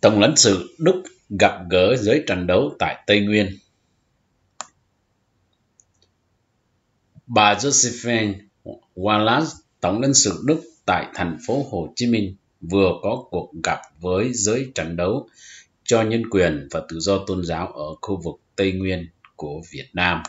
Tổng lãnh sự Đức gặp gỡ giới trận đấu tại Tây Nguyên. Bà Josephine Wallace, Tổng lãnh sự Đức tại thành phố Hồ Chí Minh, vừa có cuộc gặp với giới trận đấu cho nhân quyền và tự do tôn giáo ở khu vực Tây Nguyên của Việt Nam.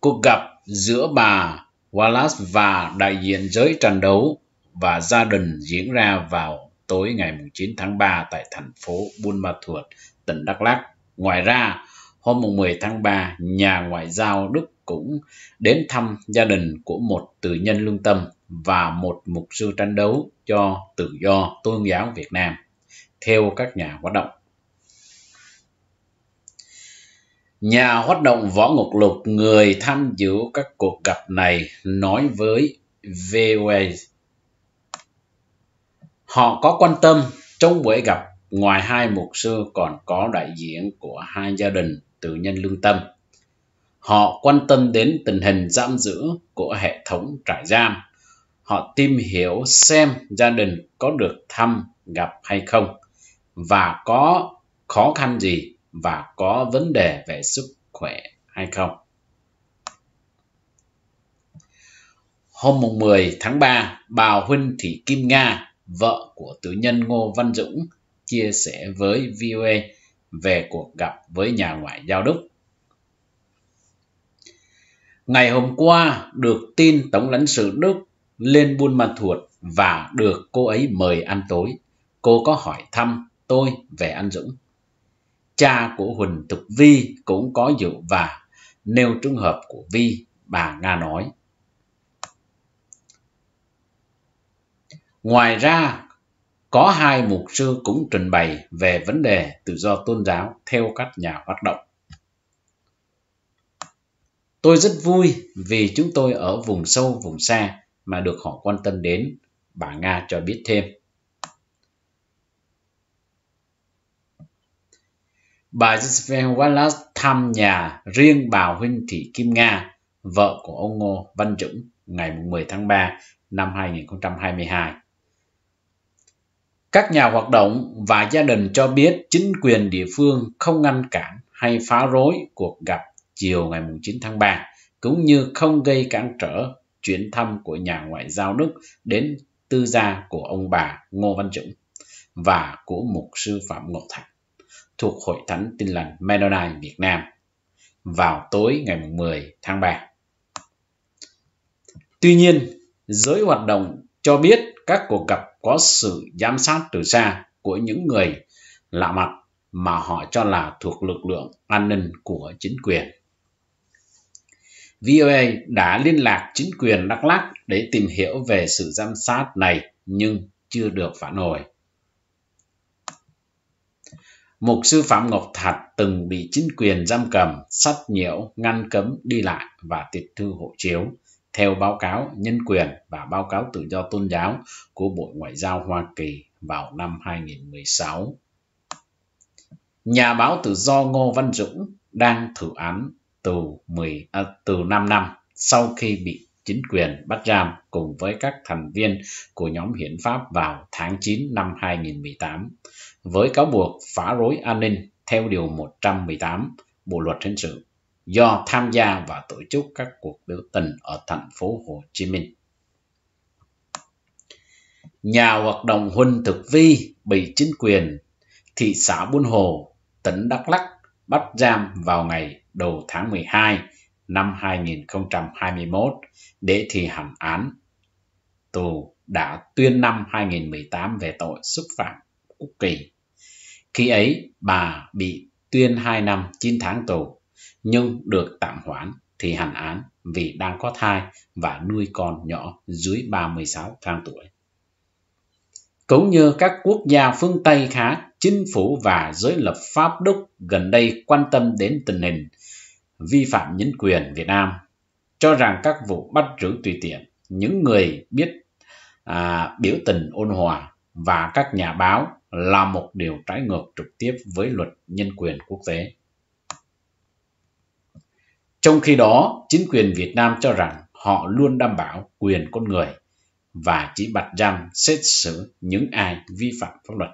Cuộc gặp giữa bà Wallace và đại diện giới trận đấu và gia đình diễn ra vào tối ngày 9 tháng 3 tại thành phố Buôn Ma Thuột, tỉnh Đắk Lắk. Ngoài ra, hôm 10 tháng 3, nhà ngoại giao Đức cũng đến thăm gia đình của một tử nhân lương tâm và một mục sư tranh đấu cho tự do tôn giáo Việt Nam, theo các nhà hoạt động. Nhà hoạt động Võ ngục Lục, người tham dự các cuộc gặp này, nói với VOA Họ có quan tâm trong buổi gặp ngoài hai mục sư còn có đại diện của hai gia đình tù nhân lương tâm. Họ quan tâm đến tình hình giam giữ của hệ thống trại giam. Họ tìm hiểu xem gia đình có được thăm, gặp hay không và có khó khăn gì và có vấn đề về sức khỏe hay không. Hôm 10 tháng 3, bà Huynh Thị Kim Nga vợ của tứ nhân Ngô Văn Dũng, chia sẻ với VOA về cuộc gặp với nhà ngoại giao Đức. Ngày hôm qua, được tin Tổng lãnh sự Đức lên Buôn Ma Thuột và được cô ấy mời ăn tối. Cô có hỏi thăm tôi về anh Dũng. Cha của Huỳnh Thục Vi cũng có dự và nêu trường hợp của Vi, bà Nga nói. Ngoài ra, có hai mục sư cũng trình bày về vấn đề tự do tôn giáo theo các nhà hoạt động. Tôi rất vui vì chúng tôi ở vùng sâu, vùng xa mà được họ quan tâm đến, bà Nga cho biết thêm. Bà josephine Wallace thăm nhà riêng bà Huynh Thị Kim Nga, vợ của ông Ngô Văn Dũng, ngày 10 tháng 3 năm 2022. Các nhà hoạt động và gia đình cho biết chính quyền địa phương không ngăn cản hay phá rối cuộc gặp chiều ngày 9 tháng 3, cũng như không gây cản trở chuyến thăm của nhà ngoại giao Đức đến tư gia của ông bà Ngô Văn Dũng và của mục sư Phạm Ngọc Thạch thuộc Hội Thánh Tin Lành Mennonite Việt Nam vào tối ngày 10 tháng 3. Tuy nhiên, giới hoạt động cho biết các cuộc gặp có sự giám sát từ xa của những người lạ mặt mà họ cho là thuộc lực lượng an ninh của chính quyền. VOA đã liên lạc chính quyền Đắk Lắk để tìm hiểu về sự giám sát này nhưng chưa được phản hồi. Mục sư Phạm Ngọc Thạch từng bị chính quyền giam cầm, sách nhiễu, ngăn cấm đi lại và tịch thu hộ chiếu theo báo cáo nhân quyền và báo cáo tự do tôn giáo của Bộ Ngoại giao Hoa Kỳ vào năm 2016. Nhà báo tự do Ngô Văn Dũng đang thụ án từ 10 à, từ 5 năm sau khi bị chính quyền bắt giam cùng với các thành viên của nhóm hiến pháp vào tháng 9 năm 2018 với cáo buộc phá rối an ninh theo điều 118 Bộ luật hình sự do tham gia và tổ chức các cuộc biểu tình ở thành phố Hồ Chí Minh. Nhà hoạt động Huỳnh Thực Vi bị chính quyền thị xã Buôn Hồ, tỉnh Đắk Lắk bắt giam vào ngày đầu tháng 12 năm 2021 để thi hành án tù đã tuyên năm 2018 về tội xúc phạm quốc kỳ. Khi ấy, bà bị tuyên 2 năm 9 tháng tù nhưng được tạm hoãn thì hành án vì đang có thai và nuôi con nhỏ dưới 36 tháng tuổi. Cũng như các quốc gia phương Tây khác, chính phủ và giới lập pháp Đức gần đây quan tâm đến tình hình vi phạm nhân quyền Việt Nam, cho rằng các vụ bắt giữ tùy tiện, những người biết à, biểu tình ôn hòa và các nhà báo là một điều trái ngược trực tiếp với luật nhân quyền quốc tế. Trong khi đó, chính quyền Việt Nam cho rằng họ luôn đảm bảo quyền con người và chỉ bắt giam xét xử những ai vi phạm pháp luật.